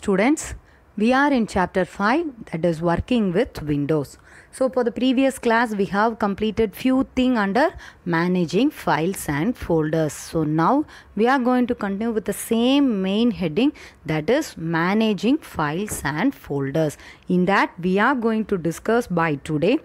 students, we are in chapter 5 that is working with Windows. So for the previous class we have completed few thing under managing files and folders. So now we are going to continue with the same main heading that is managing files and folders. In that we are going to discuss by today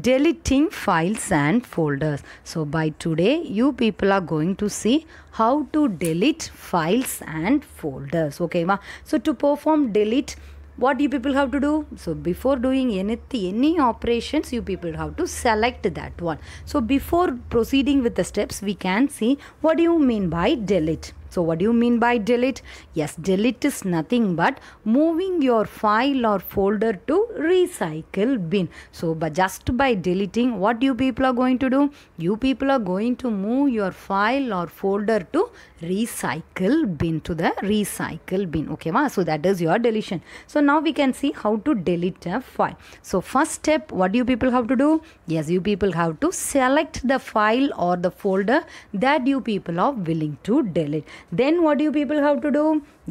deleting files and folders so by today you people are going to see how to delete files and folders okay ma so to perform delete what you people have to do so before doing anything any operations you people have to select that one so before proceeding with the steps we can see what do you mean by delete so what do you mean by delete? Yes, delete is nothing but moving your file or folder to recycle bin. So but just by deleting, what you people are going to do? You people are going to move your file or folder to recycle bin to the recycle bin okay wow? so that is your deletion so now we can see how to delete a file so first step what do you people have to do yes you people have to select the file or the folder that you people are willing to delete then what do you people have to do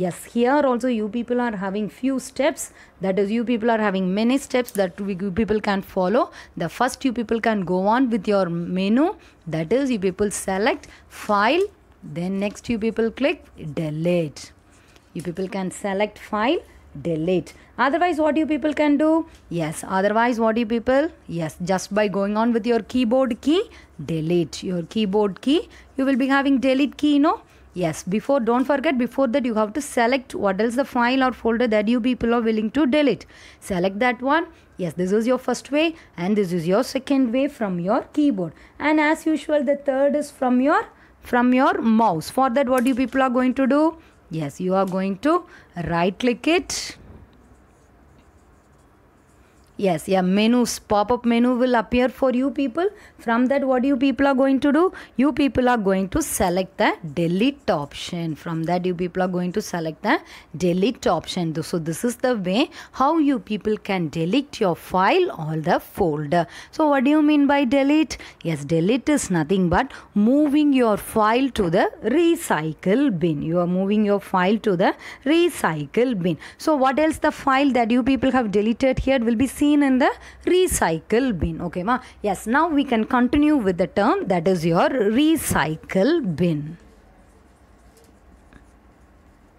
yes here also you people are having few steps that is you people are having many steps that we, you people can follow the first you people can go on with your menu that is you people select file then next you people click delete you people can select file delete otherwise what you people can do yes otherwise what you people yes just by going on with your keyboard key delete your keyboard key you will be having delete key no yes before don't forget before that you have to select what else the file or folder that you people are willing to delete select that one yes this is your first way and this is your second way from your keyboard and as usual the third is from your from your mouse. For that, what you people are going to do? Yes, you are going to right click it yes yeah menus pop-up menu will appear for you people from that what you people are going to do you people are going to select the delete option from that you people are going to select the delete option so this is the way how you people can delete your file or the folder so what do you mean by delete yes delete is nothing but moving your file to the recycle bin you are moving your file to the recycle bin so what else the file that you people have deleted here will be seen in the recycle bin okay ma yes now we can continue with the term that is your recycle bin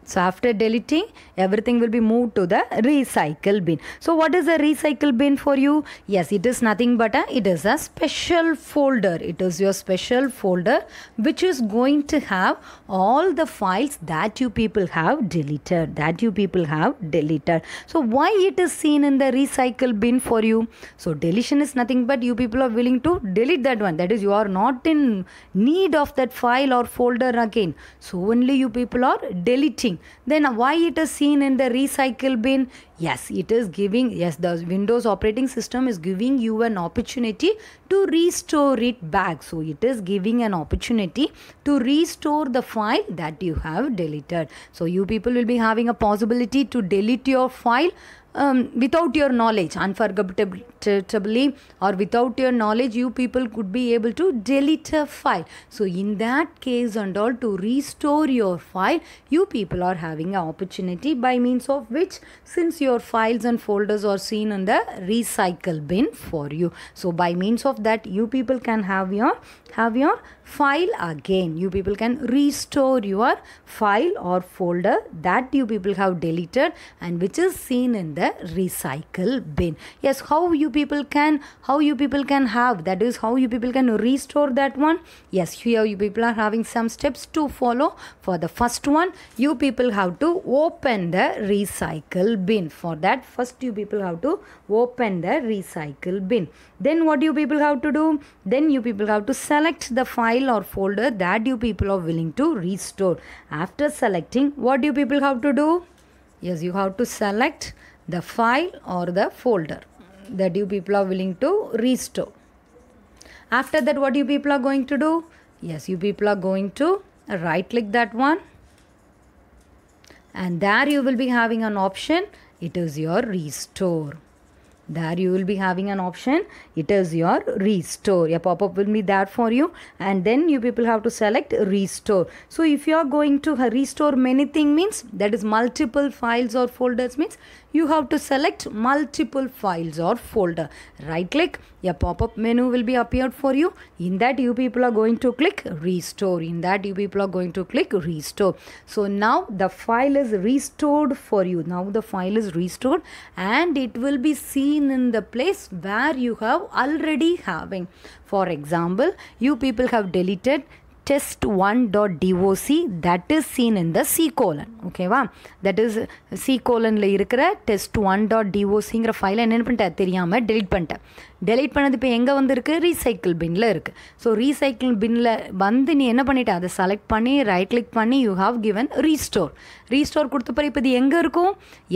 so after deleting, everything will be moved to the recycle bin. So what is a recycle bin for you? Yes, it is nothing but a, it is a special folder. It is your special folder which is going to have all the files that you people have deleted. That you people have deleted. So why it is seen in the recycle bin for you? So deletion is nothing but you people are willing to delete that one. That is you are not in need of that file or folder again. So only you people are deleting then why it is seen in the recycle bin? Yes, it is giving, yes, the Windows operating system is giving you an opportunity to restore it back. So it is giving an opportunity to restore the file that you have deleted. So you people will be having a possibility to delete your file um, without your knowledge unforgettably or without your knowledge you people could be able to delete a file so in that case and all to restore your file you people are having an opportunity by means of which since your files and folders are seen in the recycle bin for you so by means of that you people can have your have your file again you people can restore your file or folder that you people have deleted and which is seen in the recycle bin yes how you people can how you people can have that is how you people can restore that one yes here you people are having some steps to follow for the first one you people have to open the recycle bin for that first you people have to open the recycle bin then what do you people have to do then you people have to select the file or folder that you people are willing to restore after selecting what do you people have to do yes you have to select the file or the folder that you people are willing to restore. After that, what you people are going to do? Yes, you people are going to right click that one. And there you will be having an option. It is your restore. There you will be having an option. It is your restore. A pop-up will be there for you. And then you people have to select restore. So if you are going to restore many things means that is multiple files or folders means you have to select multiple files or folder. Right click, a pop-up menu will be appeared for you. In that you people are going to click restore. In that you people are going to click restore. So now the file is restored for you. Now the file is restored and it will be seen in the place where you have already having. For example, you people have deleted test one test1.doc that is seen in the C colon ஓகேவா that is C கோலனில் இருக்கிற test one dot டிஓசிங்கிற ஃபைலை என்ன பண்ணிட்டேன் தெரியாமல் delete பண்ணிட்டேன் delete பண்ணது இப்போ எங்கே வந்துருக்கு ரீசைக்கிள் பின்னில் இருக்குது ஸோ ரீசைக்கிள் பின்னில் வந்து நீ என்ன பண்ணிட்ட அதை செலக்ட் பண்ணி ரைட் கிளிக் பண்ணி you have given restore restore கொடுத்த பிறகு இப்போ இது எங்கே இருக்கும்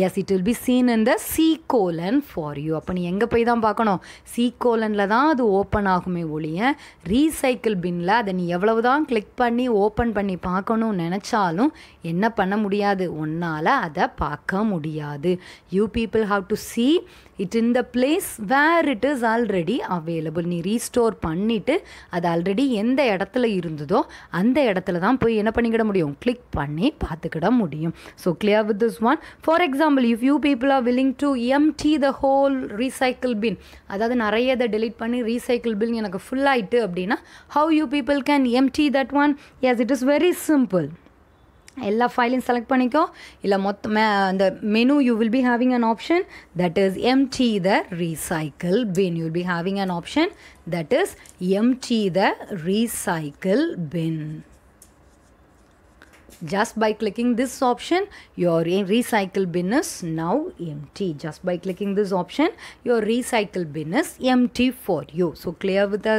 yes it will be seen in the C colon for you அப்போ நீ எங்கே போய் தான் பார்க்கணும் சி கோலனில் தான் அது ஓப்பன் ஆகுமே ஒழிய ரீசைக்கிள் பின்ல அதை நீ எவ்வளவு தான் தான் கிளிக் பண்ணி ஓப்பன் பண்ணி பார்க்கணும்னு நினச்சாலும் என்ன பண்ண முடியாது உன்னால் அதை பார்க்க முடியாது you people have to see it in the place where it is already available நீ ரீஸ்டோர் பண்ணிவிட்டு அது ஆல்ரெடி எந்த இடத்துல இருந்ததோ அந்த இடத்துல தான் போய் என்ன பண்ணிக்கிட முடியும் கிளிக் பண்ணி பார்த்துக்கிட முடியும் so clear with this one for example if you people are willing to empty the whole recycle bin அதாவது நிறைய இதை டெலிட் பண்ணி ரீசைக்கிள் பின் எனக்கு ஃபுல் அப்படின்னா how you people can empty that one yes it is very simple all files select panikko illa the menu you will be having an option that is empty the recycle bin you will be having an option that is empty the recycle bin just by clicking this option your recycle bin is now empty just by clicking this option your recycle bin is empty for you so clear with the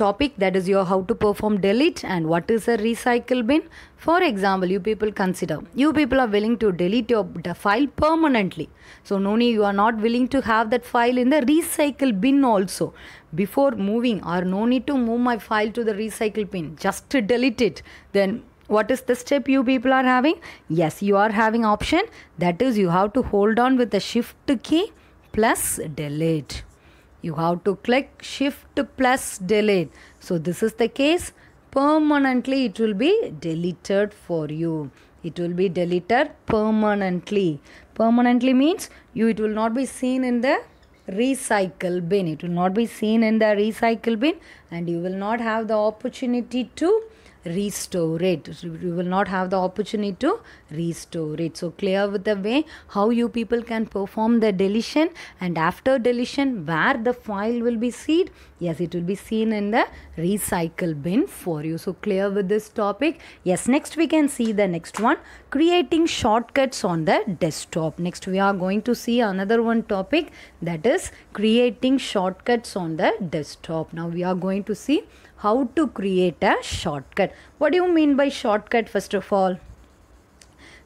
topic that is your how to perform delete and what is a recycle bin for example you people consider you people are willing to delete your file permanently so noni you are not willing to have that file in the recycle bin also before moving or no need to move my file to the recycle bin just to delete it then what is the step you people are having yes you are having option that is you have to hold on with the shift key plus delete you have to click shift plus delete. So this is the case permanently it will be deleted for you. It will be deleted permanently. Permanently means you it will not be seen in the recycle bin. It will not be seen in the recycle bin and you will not have the opportunity to restore it. You will not have the opportunity to restore it. So clear with the way how you people can perform the deletion and after deletion where the file will be seed Yes, it will be seen in the recycle bin for you. So clear with this topic. Yes, next we can see the next one. Creating shortcuts on the desktop. Next we are going to see another one topic that is creating shortcuts on the desktop. Now we are going to see how to create a shortcut. What do you mean by shortcut first of all?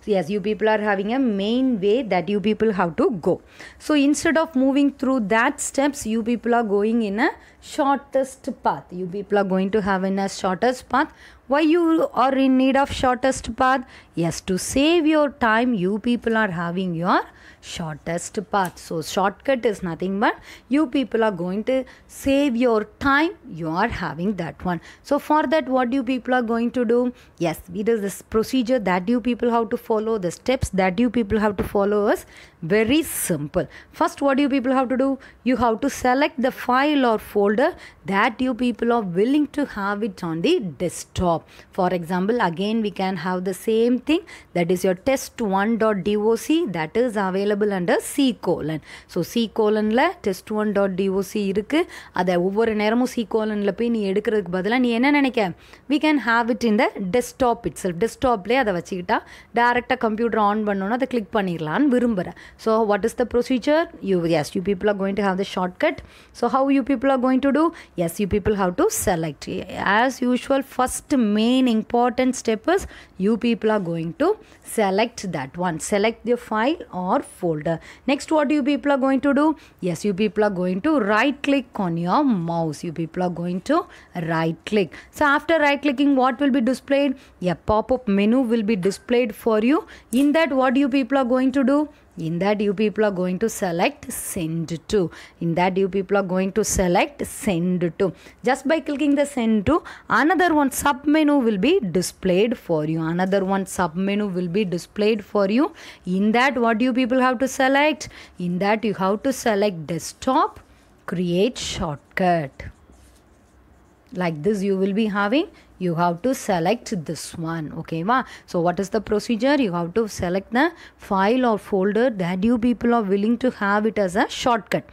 yes you people are having a main way that you people have to go so instead of moving through that steps you people are going in a shortest path you people are going to have in a shortest path why you are in need of shortest path yes to save your time you people are having your shortest path. So shortcut is nothing but you people are going to save your time. You are having that one. So for that what you people are going to do? Yes, it is this procedure that you people have to follow. The steps that you people have to follow is very simple first what do you people have to do you have to select the file or folder that you people are willing to have it on the desktop for example again we can have the same thing that is your test1.doc that is available under c colon so c colonல test1.doc இருக்கு அதை ஒவ்வொரு நேரமும் c colonல போய் நீ எடுக்கிறதுக்கு பதிலாக நீ என்ன நினைக்க we can have it in the desktop itself desktopலே அதை வச்சுக்கிட்டா டேரெக்டாக கம்ப்யூட்டர் ஆன் பண்ணோன்னா அதை கிளிக் பண்ணிடலான்னு விரும்புகிறேன் so what is the procedure you yes you people are going to have the shortcut so how you people are going to do yes you people have to select as usual first main important step is you people are going to select that one select your file or folder next what you people are going to do yes you people are going to right click on your mouse you people are going to right click so after right clicking what will be displayed yeah pop-up menu will be displayed for you in that what you people are going to do in that you people are going to select send to in that you people are going to select send to just by clicking the send to another one sub menu will be displayed for you another one sub menu will be displayed for you in that what you people have to select in that you have to select desktop create shortcut like this you will be having you have to select this one okay ma? so what is the procedure you have to select the file or folder that you people are willing to have it as a shortcut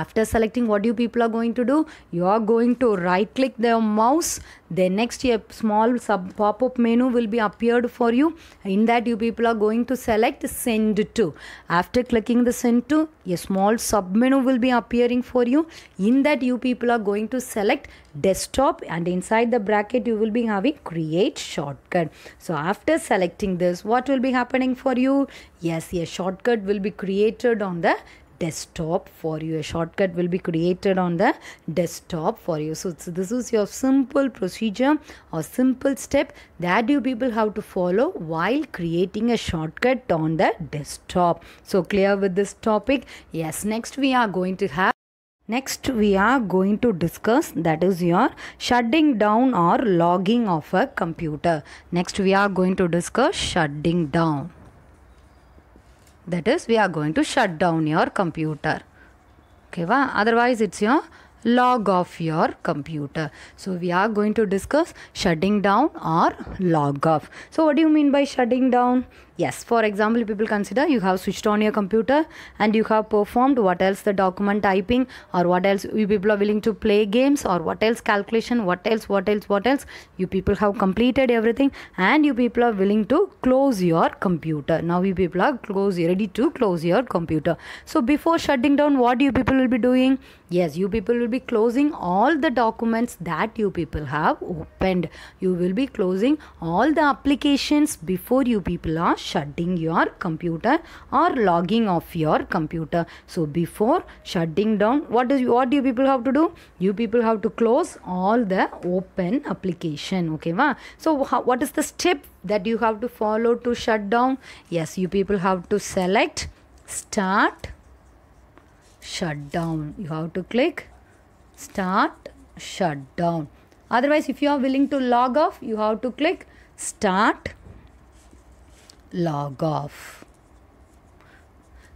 after selecting what you people are going to do, you are going to right click the mouse. Then next a small sub pop-up menu will be appeared for you. In that you people are going to select send to. After clicking the send to, a small sub menu will be appearing for you. In that you people are going to select desktop and inside the bracket you will be having create shortcut. So after selecting this, what will be happening for you? Yes, a shortcut will be created on the desktop for you. A shortcut will be created on the desktop for you. So, so this is your simple procedure or simple step that you people have to follow while creating a shortcut on the desktop. So clear with this topic? Yes, next we are going to have Next, we are going to discuss that is your shutting down or logging of a computer. Next, we are going to discuss shutting down that is we are going to shut down your computer okay va? otherwise it's your log off your computer so we are going to discuss shutting down or log off so what do you mean by shutting down yes for example people consider you have switched on your computer and you have performed what else the document typing or what else you people are willing to play games or what else calculation what else what else what else you people have completed everything and you people are willing to close your computer now you people are close ready to close your computer so before shutting down what you people will be doing yes you people will be closing all the documents that you people have opened you will be closing all the applications before you people are shutting your computer or logging off your computer so before shutting down what is what do you people have to do you people have to close all the open application okay ma. so how, what is the step that you have to follow to shut down yes you people have to select start shutdown you have to click start shutdown otherwise if you are willing to log off you have to click start log off.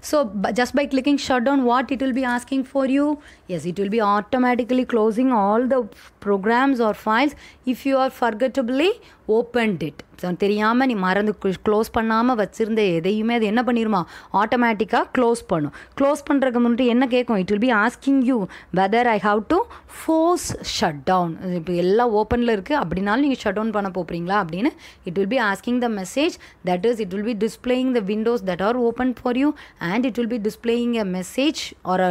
So just by clicking shutdown, what it will be asking for you? Yes, it will be automatically closing all the programs or files if you are forgettably open it so தெரியாமல் நீ மறந்து close பண்ணாமல் வச்சுருந்த எதையுமே அது என்ன பண்ணிடுமா ஆட்டோமேட்டிக்காக close பண்ணும் க்ளோஸ் பண்ணுறதுக்கு முன்னாடி என்ன கேட்கும் it will be asking you whether I have to force shut down இப்போ எல்லாம் ஓப்பனில் இருக்குது அப்படின்னாலும் நீங்கள் ஷட் டவுன் பண்ண போகிறீங்களா அப்படின்னு it will be asking the message that is it will be displaying the windows that are open for you and it will be displaying a message or a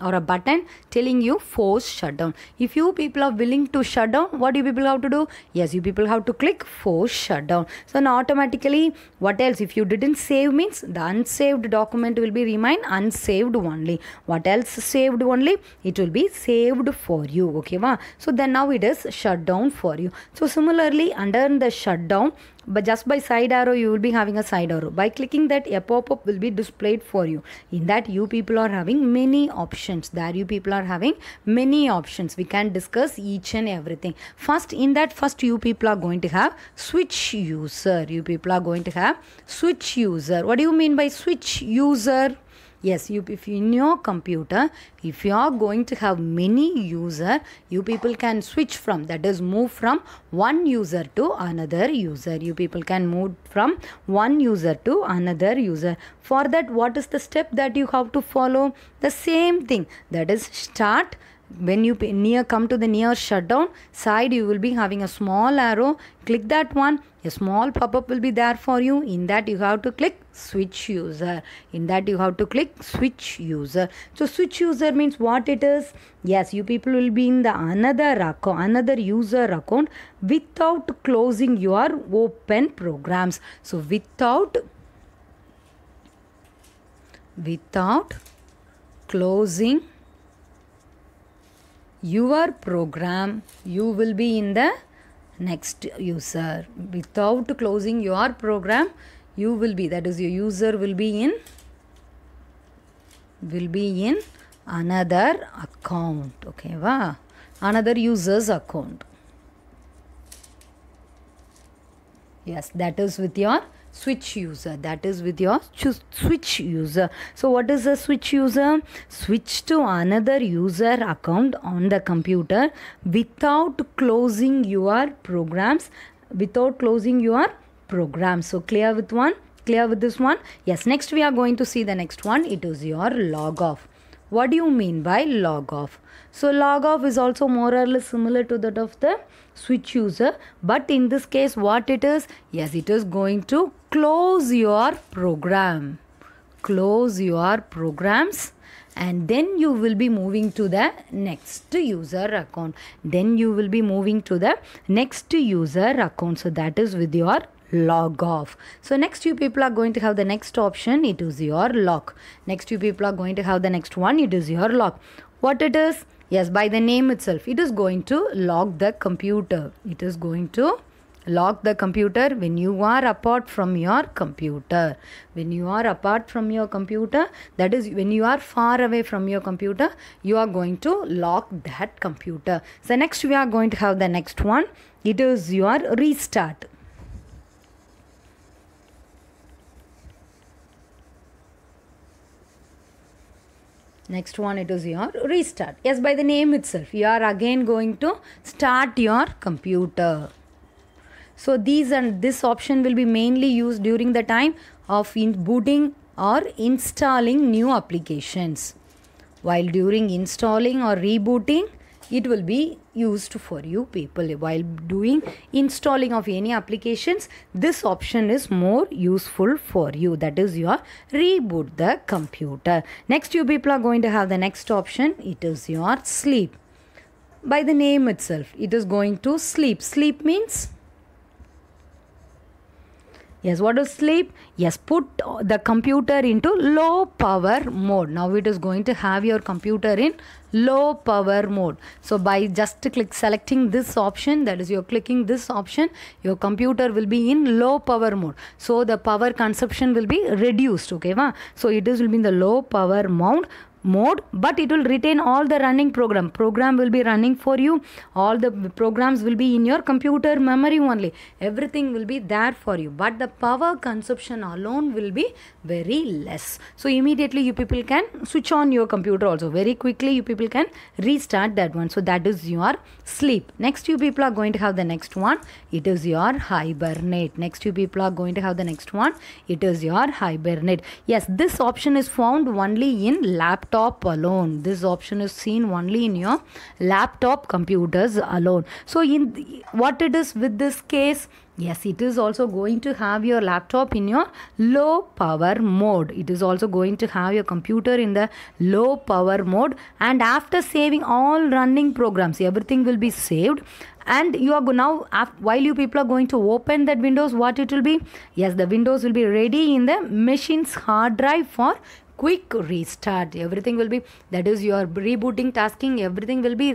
or a button telling you force shutdown. If you people are willing to shut down, what you people have to do? Yes, you people have to click force shutdown. So now automatically, what else? If you didn't save means the unsaved document will be remain unsaved only. What else saved only? It will be saved for you. Okay, ma? So then now it is shut down for you. So similarly, under the shutdown, but just by side arrow you will be having a side arrow by clicking that a pop-up will be displayed for you in that you people are having many options there you people are having many options we can discuss each and everything first in that first you people are going to have switch user you people are going to have switch user what do you mean by switch user yes you if in your computer if you are going to have many user you people can switch from that is move from one user to another user you people can move from one user to another user for that what is the step that you have to follow the same thing that is start when you near come to the near shutdown side you will be having a small arrow click that one a small pop-up will be there for you in that you have to click switch user in that you have to click switch user so switch user means what it is yes you people will be in the another account another user account without closing your open programs so without without closing your program you will be in the next user without closing your program you will be that is your user will be in will be in another account okay wow another user's account yes that is with your switch user that is with your switch user so what is a switch user switch to another user account on the computer without closing your programs without closing your program so clear with one clear with this one yes next we are going to see the next one it is your log off what do you mean by log off? So log off is also more or less similar to that of the switch user. But in this case, what it is? Yes, it is going to close your program. Close your programs and then you will be moving to the next user account then you will be moving to the next user account so that is with your log off. So next you people are going to have the next option. It is your lock. Next you people are going to have the next one. It is your lock. What it is? Yes, by the name itself. It is going to lock the computer. It is going to lock the computer when you are apart from your computer when you are apart from your computer that is when you are far away from your computer you are going to lock that computer so next we are going to have the next one it is your restart next one it is your restart yes by the name itself you are again going to start your computer so these and this option will be mainly used during the time of booting or installing new applications while during installing or rebooting it will be used for you people while doing installing of any applications this option is more useful for you that is your reboot the computer next you people are going to have the next option it is your sleep by the name itself it is going to sleep sleep means yes what is sleep yes put the computer into low power mode now it is going to have your computer in low power mode so by just click selecting this option that is you're clicking this option your computer will be in low power mode so the power consumption will be reduced okay va? so it is will be in the low power mode mode but it will retain all the running program program will be running for you all the programs will be in your computer memory only everything will be there for you but the power consumption alone will be very less so immediately you people can switch on your computer also very quickly you people can restart that one so that is your sleep next you people are going to have the next one it is your hibernate next you people are going to have the next one it is your hibernate yes this option is found only in laptop laptop alone this option is seen only in your laptop computers alone so in the, what it is with this case yes it is also going to have your laptop in your low power mode it is also going to have your computer in the low power mode and after saving all running programs everything will be saved and you are now while you people are going to open that windows what it will be yes the windows will be ready in the machine's hard drive for quick restart everything will be that is your rebooting tasking everything will be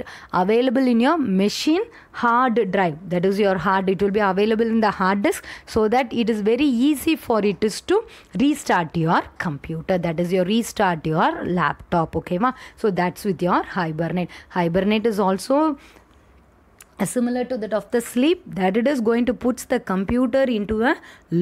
available in your machine hard drive that is your hard it will be available in the hard disk so that it is very easy for it is to restart your computer that is your restart your laptop okay ma so that's with your hibernate hibernate is also similar to that of the sleep that it is going to puts the computer into a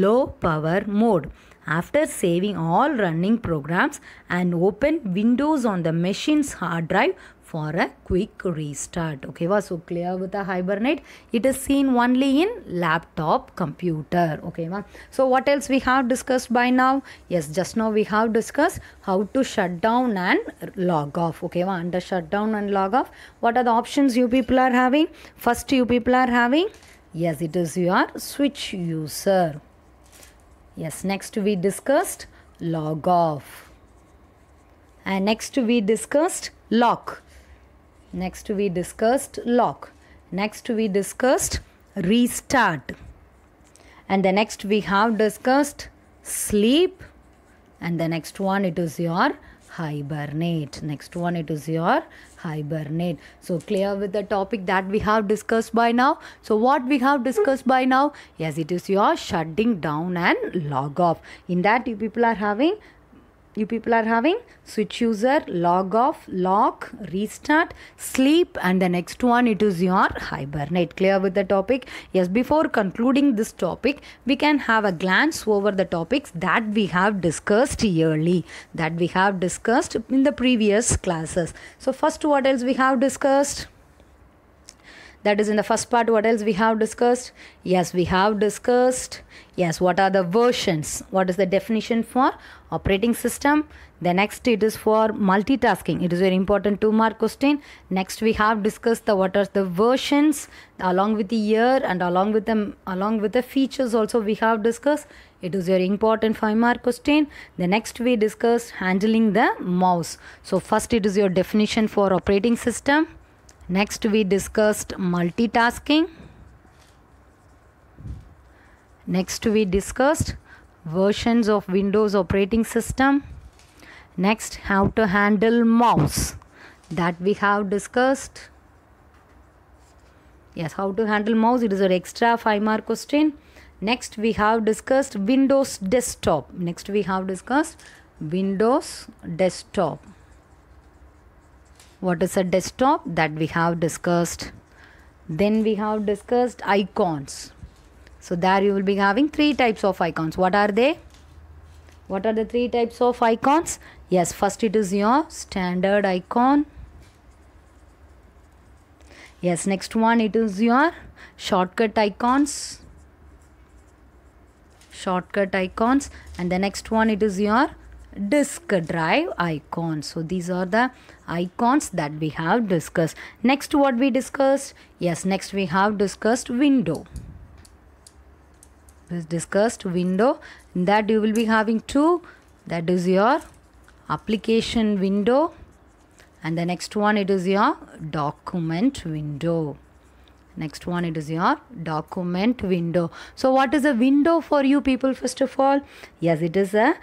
low power mode after saving all running programs and open Windows on the machine's hard drive for a quick restart. Okay, was so clear with the Hibernate. It is seen only in laptop computer. Okay, wa? so what else we have discussed by now? Yes, just now we have discussed how to shut down and log off. Okay, wa? under shutdown and log off, what are the options you people are having? First, you people are having yes, it is your switch user. Yes, next we discussed log off. And next we discussed lock. Next we discussed lock. Next we discussed restart. And the next we have discussed sleep. And the next one it is your hibernate next one it is your hibernate so clear with the topic that we have discussed by now so what we have discussed by now yes it is your shutting down and log off in that you people are having you people are having switch user log off lock restart sleep and the next one it is your hibernate clear with the topic yes before concluding this topic we can have a glance over the topics that we have discussed yearly that we have discussed in the previous classes so first what else we have discussed that is in the first part what else we have discussed yes we have discussed yes what are the versions what is the definition for operating system the next it is for multitasking it is very important to mark question next we have discussed the what are the versions along with the year and along with them along with the features also we have discussed it is very important for mark question the next we discuss handling the mouse so first it is your definition for operating system next we discussed multitasking Next, we discussed versions of Windows operating system. Next, how to handle mouse that we have discussed. Yes, how to handle mouse. It is an extra 5 mark question. Next, we have discussed Windows desktop. Next, we have discussed Windows desktop. What is a desktop that we have discussed? Then we have discussed icons so there you will be having three types of icons. What are they? What are the three types of icons? Yes, first it is your standard icon. Yes, next one it is your shortcut icons. Shortcut icons and the next one it is your disk drive icon. So these are the icons that we have discussed. Next what we discussed? Yes, next we have discussed window discussed window that you will be having two that is your application window and the next one it is your document window next one it is your document window so what is a window for you people first of all yes it is a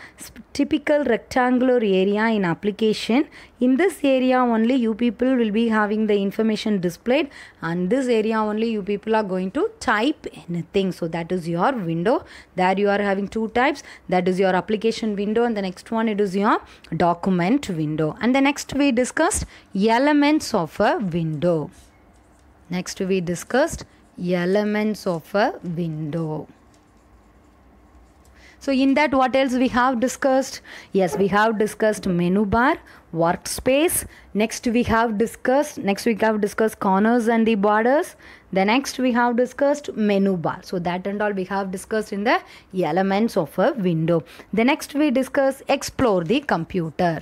typical rectangular area in application in this area only you people will be having the information displayed and this area only you people are going to type anything so that is your window there you are having two types that is your application window and the next one it is your document window and the next we discussed elements of a window Next, we discussed elements of a window. So in that what else we have discussed? Yes, we have discussed menu bar, workspace. Next we have discussed, next we have discussed corners and the borders. The next we have discussed menu bar. So that and all we have discussed in the elements of a window. The next we discuss explore the computer.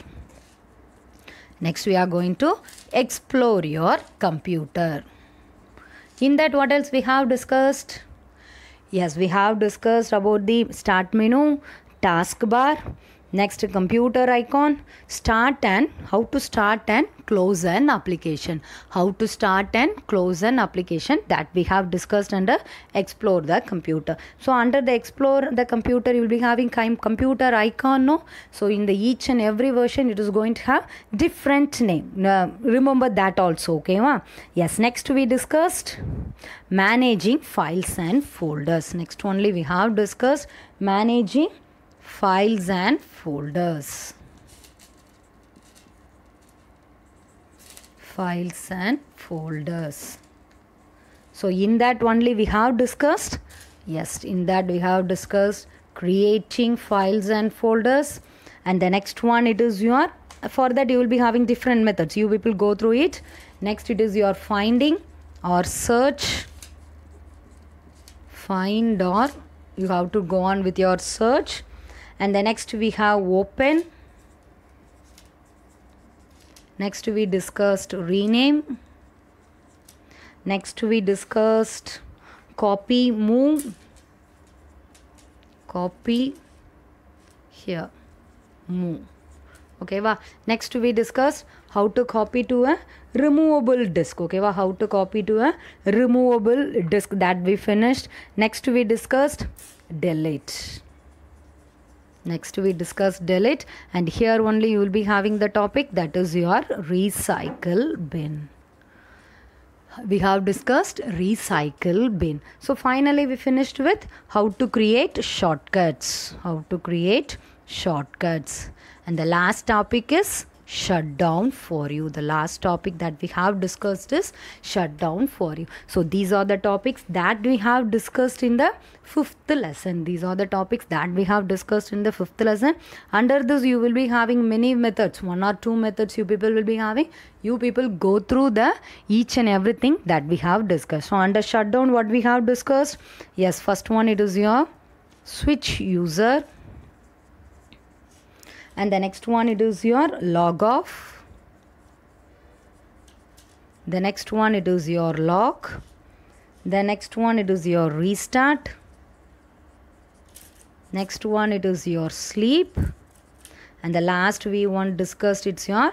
Next we are going to explore your computer in that what else we have discussed yes we have discussed about the start menu taskbar Next computer icon, start and how to start and close an application. How to start and close an application that we have discussed under explore the computer. So under the explore the computer you will be having computer icon no. So in the each and every version it is going to have different name. remember that also okay. Yes next we discussed managing files and folders. Next only we have discussed managing files and folders. Files and folders. So in that only we have discussed. Yes, in that we have discussed creating files and folders. And the next one it is your, for that you will be having different methods. You people go through it. Next it is your finding or search. Find or you have to go on with your search and the next we have open next we discussed rename next we discussed copy move copy here move okay wow. next we discussed how to copy to a removable disk okay wow. how to copy to a removable disk that we finished next we discussed delete next we discuss delete and here only you will be having the topic that is your recycle bin we have discussed recycle bin so finally we finished with how to create shortcuts how to create shortcuts and the last topic is shut down for you the last topic that we have discussed is shut down for you so these are the topics that we have discussed in the fifth lesson these are the topics that we have discussed in the fifth lesson under this you will be having many methods one or two methods you people will be having you people go through the each and everything that we have discussed so under shutdown what we have discussed yes first one it is your switch user and the next one it is your log of the next one it is your lock. the next one it is your restart next one it is your sleep and the last we want discussed it's your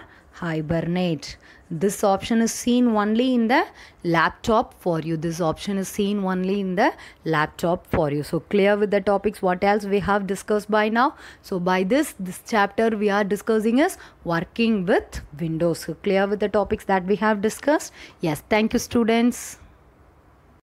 hibernate this option is seen only in the laptop for you this option is seen only in the laptop for you so clear with the topics what else we have discussed by now so by this this chapter we are discussing is working with windows so clear with the topics that we have discussed yes thank you students